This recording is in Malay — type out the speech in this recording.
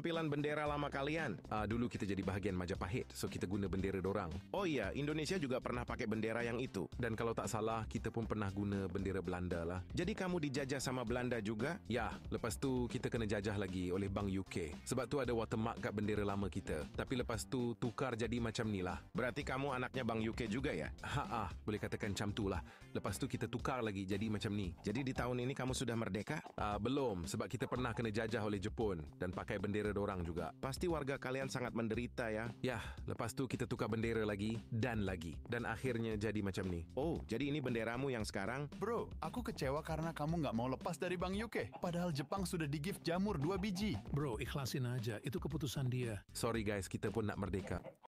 tampilan bendera lama kalian. Uh, dulu kita jadi bahagian Majapahit, so kita guna bendera dorang. Oh iya, Indonesia juga pernah pakai bendera yang itu. Dan kalau tak salah, kita pun pernah guna bendera Belanda lah. Jadi kamu dijajah sama Belanda juga? Ya, lepas tu kita kena jajah lagi oleh Bank UK. Sebab tu ada watermark kat bendera lama kita. Tapi lepas tu, tukar jadi macam ni lah. Berarti kamu anaknya Bank UK juga ya? Haa, ha, ah, boleh katakan macam tu lah. Lepas tu kita tukar lagi jadi macam ni. Jadi di tahun ini kamu sudah merdeka? Uh, belum, sebab kita pernah kena jajah oleh Jepun dan pakai bendera bendera dorang juga. Pasti warga kalian sangat menderita ya. Yah, lepas tu kita tukar bendera lagi dan lagi. Dan akhirnya jadi macam nih. Oh, jadi ini benderamu yang sekarang? Bro, aku kecewa karena kamu nggak mau lepas dari bang Yuke. Padahal Jepang sudah digift jamur dua biji. Bro, ikhlasin aja. Itu keputusan dia. Sorry guys, kita pun nak merdeka.